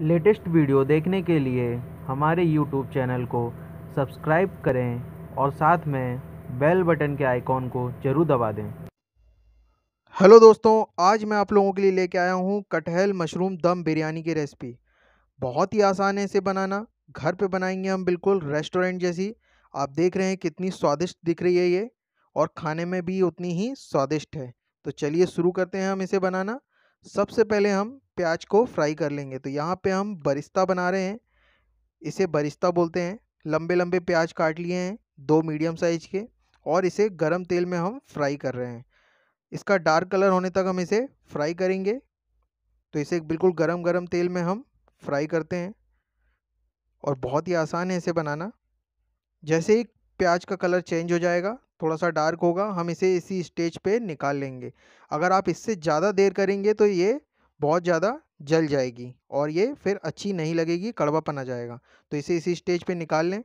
latest video देखने के लिए हमारे यूट्यूब चैनल को सब्सक्राइब करें और साथ में बेल बटन के आइकॉन को ज़रूर दबा दें हेलो दोस्तों आज मैं आप लोगों के लिए लेके आया हूँ कटहल मशरूम दम बिरयानी की रेसिपी बहुत ही आसान है इसे बनाना घर पे बनाएंगे हम बिल्कुल रेस्टोरेंट जैसी आप देख रहे हैं कितनी स्वादिष्ट दिख रही है ये और खाने में भी उतनी ही स्वादिष्ट है तो चलिए शुरू करते हैं हम इसे बनाना सबसे पहले हम प्याज को फ्राई कर लेंगे तो यहाँ पे हम बरिस्ता बना रहे हैं इसे बरिस्ता बोलते हैं लंबे लंबे प्याज काट लिए हैं दो मीडियम साइज के और इसे गरम तेल में हम फ्राई कर रहे हैं इसका डार्क कलर होने तक हम इसे फ्राई करेंगे तो इसे बिल्कुल गरम गरम तेल में हम फ्राई करते हैं और बहुत ही आसान है इसे बनाना जैसे ही प्याज का कलर चेंज हो जाएगा थोड़ा सा डार्क होगा हम इसे इसी स्टेज पे निकाल लेंगे अगर आप इससे ज़्यादा देर करेंगे तो ये बहुत ज़्यादा जल जाएगी और ये फिर अच्छी नहीं लगेगी कड़वापन आ जाएगा तो इसे इसी स्टेज पे निकाल लें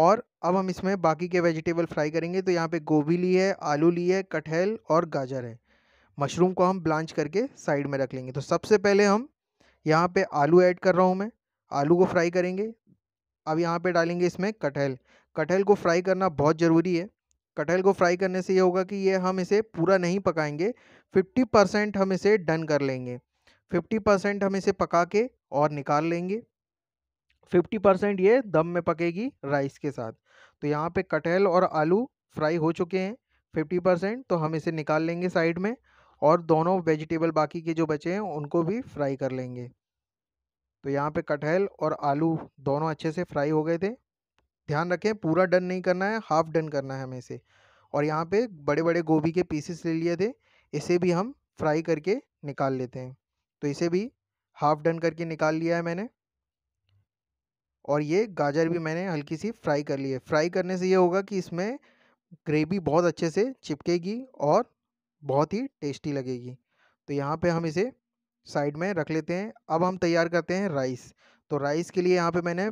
और अब हम इसमें बाकी के वेजिटेबल फ्राई करेंगे तो यहाँ पे गोभी ली है आलू ली है कटहल और गाजर है मशरूम को हम ब्लांच करके साइड में रख लेंगे तो सबसे पहले हम यहाँ पर आलू ऐड कर रहा हूँ मैं आलू को फ्राई करेंगे अब यहाँ पर डालेंगे इसमें कटहल कटहल को फ्राई करना बहुत ज़रूरी है कटहल को फ्राई करने से ये होगा कि ये हम इसे पूरा नहीं पकाएंगे 50 परसेंट हम इसे डन कर लेंगे 50 परसेंट हम इसे पका के और निकाल लेंगे 50 परसेंट ये दम में पकेगी राइस के साथ तो यहाँ पे कटहल और आलू फ्राई हो चुके हैं 50 परसेंट तो हम इसे निकाल लेंगे साइड में और दोनों वेजिटेबल बाकी के जो बचे हैं उनको भी फ्राई कर लेंगे तो यहाँ पे कटहल और आलू दोनों अच्छे से फ्राई हो गए थे ध्यान रखें पूरा डन नहीं करना है हाफ डन करना है हमें इसे और यहाँ पे बड़े बड़े गोभी के पीसेस ले लिए थे इसे भी हम फ्राई करके निकाल लेते हैं तो इसे भी हाफ डन करके निकाल लिया है मैंने और ये गाजर भी मैंने हल्की सी फ्राई कर ली है फ्राई करने से ये होगा कि इसमें ग्रेवी बहुत अच्छे से चिपकेगी और बहुत ही टेस्टी लगेगी तो यहाँ पे हम इसे साइड में रख लेते हैं अब हम तैयार करते हैं राइस तो राइस के लिए यहाँ पे मैंने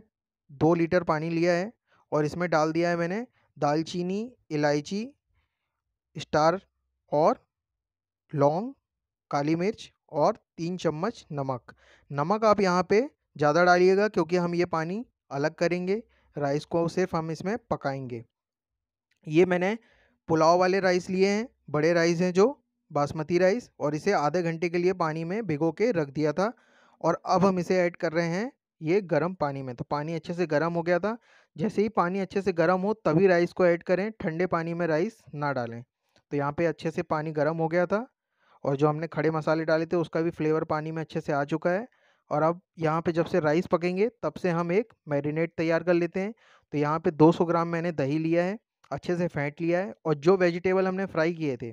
दो लीटर पानी लिया है और इसमें डाल दिया है मैंने दालचीनी इलायची स्टार और लौंग काली मिर्च और तीन चम्मच नमक नमक आप यहाँ पे ज़्यादा डालिएगा क्योंकि हम ये पानी अलग करेंगे राइस को सिर्फ हम इसमें पकाएंगे ये मैंने पुलाव वाले राइस लिए हैं बड़े राइस हैं जो बासमती राइस और इसे आधे घंटे के लिए पानी में भिगो के रख दिया था और अब हम इसे ऐड कर रहे हैं ये गर्म पानी में तो पानी अच्छे से गर्म हो गया था जैसे ही पानी अच्छे से गर्म हो तभी राइस को ऐड करें ठंडे पानी में राइस ना डालें तो यहाँ पे अच्छे से पानी गर्म हो गया था और जो हमने खड़े मसाले डाले थे उसका भी फ्लेवर पानी में अच्छे से आ चुका है और अब यहाँ पे जब से राइस पकेंगे तब से हम एक मैरिनेट तैयार कर लेते हैं तो यहाँ पे 200 ग्राम मैंने दही लिया है अच्छे से फेंट लिया है और जो वेजिटेबल हमने फ्राई किए थे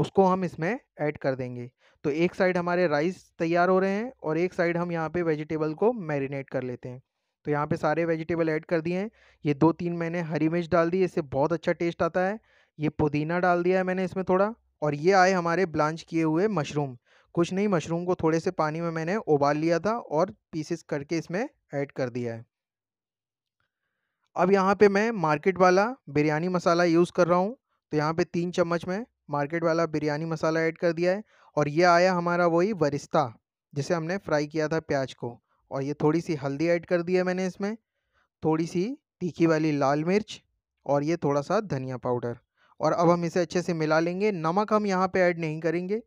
उसको हम इसमें ऐड कर देंगे तो एक साइड हमारे राइस तैयार हो रहे हैं और एक साइड हम यहाँ पे वेजिटेबल को मैरिनेट कर लेते हैं तो यहाँ पे सारे वेजिटेबल ऐड कर दिए हैं ये दो तीन मैंने हरी मिर्च डाल दी इससे बहुत अच्छा टेस्ट आता है ये पुदीना डाल दिया है मैंने इसमें थोड़ा और ये आए हमारे ब्लांच किए हुए मशरूम कुछ नहीं मशरूम को थोड़े से पानी में मैंने उबाल लिया था और पीसेस करके इसमें ऐड कर दिया है अब यहाँ पे मैं मार्केट वाला बिरयानी मसाला यूज़ कर रहा हूँ तो यहाँ पे तीन चम्मच मैं मार्केट वाला बिरयानी मसाला ऐड कर दिया है और ये आया हमारा वही वरिस्ता जिसे हमने फ्राई किया था प्याज को और ये थोड़ी सी हल्दी ऐड कर दी है मैंने इसमें थोड़ी सी तीखी वाली लाल मिर्च और ये थोड़ा सा धनिया पाउडर और अब हम इसे अच्छे से मिला लेंगे नमक हम यहाँ पे ऐड नहीं करेंगे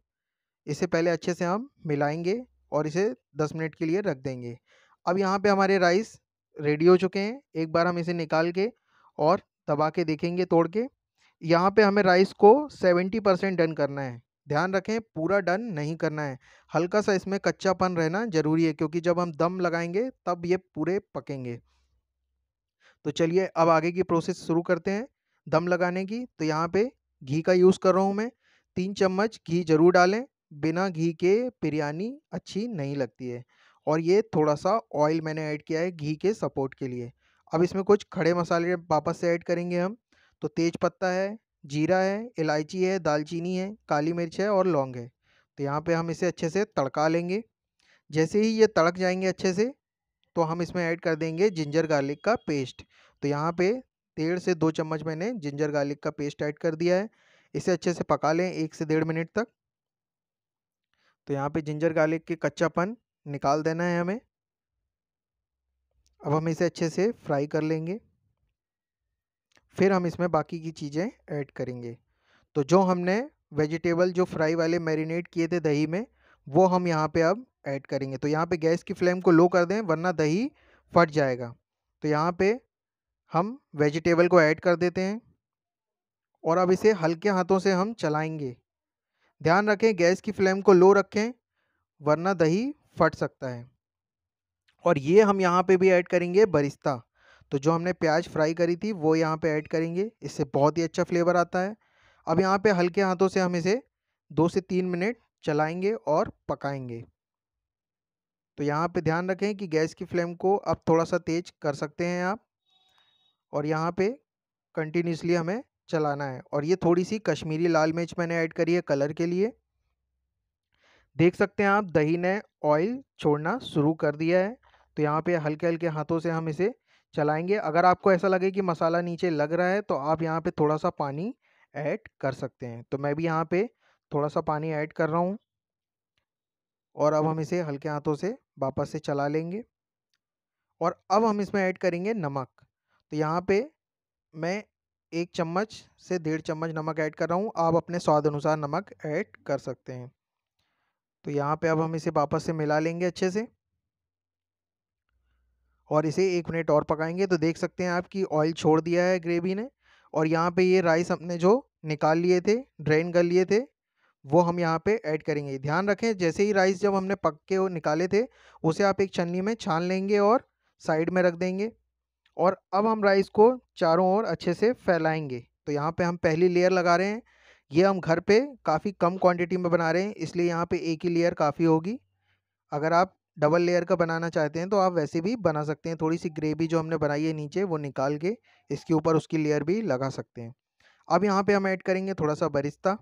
इसे पहले अच्छे से हम मिलाएंगे और इसे दस मिनट के लिए रख देंगे अब यहाँ पे हमारे राइस रेडी हो चुके हैं एक बार हम इसे निकाल के और दबा के देखेंगे तोड़ के यहाँ पे हमें राइस को सेवेंटी परसेंट डन करना है ध्यान रखें पूरा डन नहीं करना है हल्का सा इसमें कच्चापन रहना ज़रूरी है क्योंकि जब हम दम लगाएंगे तब ये पूरे पकेंगे तो चलिए अब आगे की प्रोसेस शुरू करते हैं दम लगाने की तो यहाँ पे घी का यूज़ कर रहा हूँ मैं तीन चम्मच घी ज़रूर डालें बिना घी के बिरयानी अच्छी नहीं लगती है और ये थोड़ा सा ऑयल मैंने ऐड किया है घी के सपोर्ट के लिए अब इसमें कुछ खड़े मसाले वापस से ऐड करेंगे हम तो तेज पत्ता है जीरा है इलायची है दालचीनी है काली मिर्च है और लौंग है तो यहाँ पे हम इसे अच्छे से तड़का लेंगे जैसे ही ये तड़क जाएंगे अच्छे से तो हम इसमें ऐड कर देंगे जिंजर गार्लिक का पेस्ट तो यहाँ पे डेढ़ से दो चम्मच मैंने जिंजर गार्लिक का पेस्ट ऐड कर दिया है इसे अच्छे से पका लें एक से डेढ़ मिनट तक तो यहाँ पर जिंजर गार्लिक के कच्चापन निकाल देना है हमें अब हम इसे अच्छे से फ्राई कर लेंगे फिर हम इसमें बाकी की चीज़ें ऐड करेंगे तो जो हमने वेजिटेबल जो फ्राई वाले मैरिनेट किए थे दही में वो हम यहाँ पे अब ऐड करेंगे तो यहाँ पे गैस की फ्लेम को लो कर दें वरना दही फट जाएगा तो यहाँ पे हम वेजिटेबल को ऐड कर देते हैं और अब इसे हल्के हाथों से हम चलाएंगे ध्यान रखें गैस की फ्लेम को लो रखें वरना दही फट सकता है और ये हम यहाँ पे भी ऐड करेंगे बरिस्ता तो जो हमने प्याज फ्राई करी थी वो यहाँ पे ऐड करेंगे इससे बहुत ही अच्छा फ्लेवर आता है अब यहाँ पे हल्के हाथों से हम इसे दो से तीन मिनट चलाएंगे और पकाएंगे तो यहाँ पे ध्यान रखें कि गैस की फ्लेम को अब थोड़ा सा तेज कर सकते हैं आप और यहाँ पे कंटिन्यूसली हमें चलाना है और ये थोड़ी सी कश्मीरी लाल मिर्च मैंने ऐड करी है कलर के लिए देख सकते हैं आप दही ने ऑयल छोड़ना शुरू कर दिया है तो यहाँ पे हल्के हल्के हाथों से हम इसे चलाएंगे अगर आपको ऐसा लगे कि मसाला नीचे लग रहा है तो आप यहाँ पे थोड़ा सा पानी ऐड कर सकते हैं तो मैं भी यहाँ पे थोड़ा सा पानी ऐड कर रहा हूँ और अब हम इसे हल्के हाथों से वापस से चला लेंगे और अब हम इसमें ऐड करेंगे नमक तो यहाँ पे मैं एक चम्मच से डेढ़ चम्मच नमक ऐड कर रहा हूँ आप अपने स्वाद अनुसार नमक ऐड कर सकते हैं तो यहाँ पे अब हम इसे वापस से मिला लेंगे अच्छे से और इसे एक मिनट और पकाएंगे तो देख सकते हैं आप कि ऑयल छोड़ दिया है ग्रेवी ने और यहाँ पे ये राइस हमने जो निकाल लिए थे ड्रेन कर लिए थे वो हम यहाँ पे ऐड करेंगे ध्यान रखें जैसे ही राइस जब हमने पक के निकाले थे उसे आप एक छन्नी में छान लेंगे और साइड में रख देंगे और अब हम राइस को चारों ओर अच्छे से फैलाएँगे तो यहाँ पर हम पहली लेयर लगा रहे हैं ये हम घर पर काफ़ी कम क्वान्टिटी में बना रहे हैं इसलिए यहाँ पर एक ही लेयर काफ़ी होगी अगर आप डबल लेयर का बनाना चाहते हैं तो आप वैसे भी बना सकते हैं थोड़ी सी ग्रेवी जो हमने बनाई है नीचे वो निकाल के इसके ऊपर उसकी लेयर भी लगा सकते हैं अब यहाँ पे हम ऐड करेंगे थोड़ा सा बरिस्ता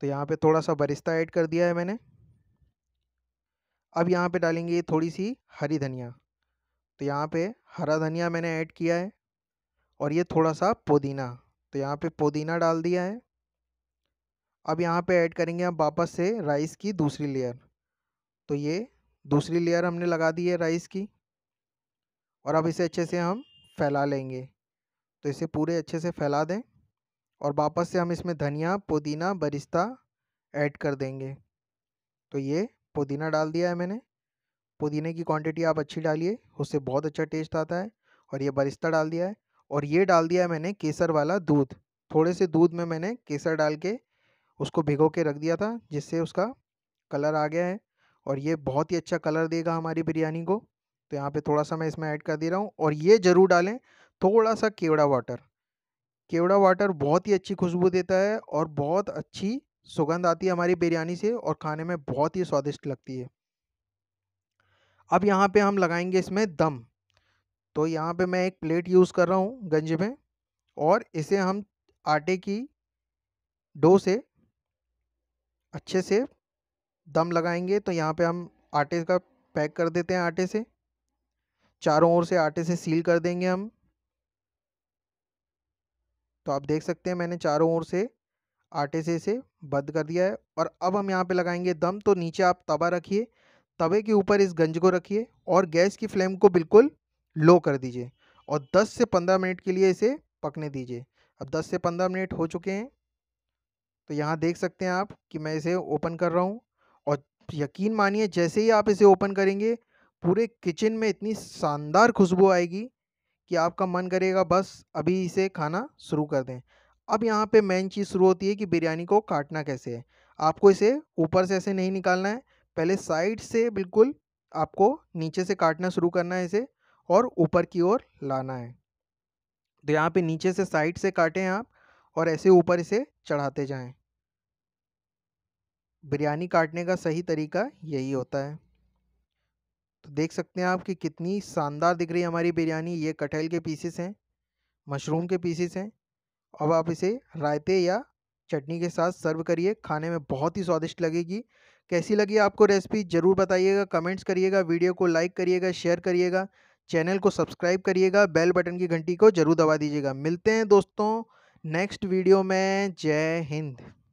तो यहाँ पे थोड़ा सा बरिस्ता ऐड कर दिया है मैंने अब यहाँ पे डालेंगे थोड़ी सी हरी धनिया तो यहाँ पे हरा धनिया मैंने ऐड किया है और ये थोड़ा सा पुदीना तो यहाँ पे पुदीना डाल दिया है अब यहाँ पे ऐड करेंगे हम वापस से राइस की दूसरी लेयर तो ये दूसरी लेयर हमने लगा दी है राइस की और अब इसे अच्छे से हम फैला लेंगे तो इसे पूरे अच्छे से फैला दें और वापस से हम इसमें धनिया पुदीना बरिस्ता ऐड कर देंगे तो ये पुदीना डाल दिया है मैंने पुदीने की क्वांटिटी आप अच्छी डालिए उससे बहुत अच्छा टेस्ट आता है और ये बरिस्ता डाल दिया है और ये डाल दिया है मैंने केसर वाला दूध थोड़े से दूध में मैंने केसर डाल के उसको भिगो के रख दिया था जिससे उसका कलर आ गया है और ये बहुत ही अच्छा कलर देगा हमारी बिरयानी को तो यहाँ पे थोड़ा सा मैं इसमें ऐड कर दे रहा हूँ और ये ज़रूर डालें थोड़ा सा केवड़ा वाटर केवड़ा वाटर बहुत ही अच्छी खुशबू देता है और बहुत अच्छी सुगंध आती है हमारी बिरयानी से और खाने में बहुत ही स्वादिष्ट लगती है अब यहाँ पे हम लगाएंगे इसमें दम तो यहाँ पे मैं एक प्लेट यूज़ कर रहा हूँ गंज में और इसे हम आटे की डो से अच्छे से दम लगाएंगे तो यहाँ पे हम आटे का पैक कर देते हैं आटे से चारों ओर से आटे से सील कर देंगे हम तो आप देख सकते हैं मैंने चारों ओर से आटे से इसे बंद कर दिया है और अब हम यहाँ पे लगाएंगे दम तो नीचे आप तवा रखिए तवे के ऊपर इस गंज को रखिए और गैस की फ्लेम को बिल्कुल लो कर दीजिए और 10 से 15 मिनट के लिए इसे पकने दीजिए अब 10 से 15 मिनट हो चुके हैं तो यहाँ देख सकते हैं आप कि मैं इसे ओपन कर रहा हूँ यकीन मानिए जैसे ही आप इसे ओपन करेंगे पूरे किचन में इतनी शानदार खुशबू आएगी कि आपका मन करेगा बस अभी इसे खाना शुरू कर दें अब यहाँ पे मेन चीज़ शुरू होती है कि बिरयानी को काटना कैसे है आपको इसे ऊपर से ऐसे नहीं निकालना है पहले साइड से बिल्कुल आपको नीचे से काटना शुरू करना है इसे और ऊपर की ओर लाना है तो यहाँ पे नीचे से साइड से काटें आप और ऐसे ऊपर इसे चढ़ाते जाएं बिरयानी काटने का सही तरीका यही होता है तो देख सकते हैं आप कि कितनी शानदार दिख रही है हमारी बिरयानी ये कटहल के पीसेस हैं मशरूम के पीसेस हैं अब आप इसे रायते या चटनी के साथ सर्व करिए खाने में बहुत ही स्वादिष्ट लगेगी कैसी लगी आपको रेसिपी ज़रूर बताइएगा कमेंट्स करिएगा वीडियो को लाइक करिएगा शेयर करिएगा चैनल को सब्सक्राइब करिएगा बेल बटन की घंटी को जरूर दबा दीजिएगा मिलते हैं दोस्तों नेक्स्ट वीडियो में जय हिंद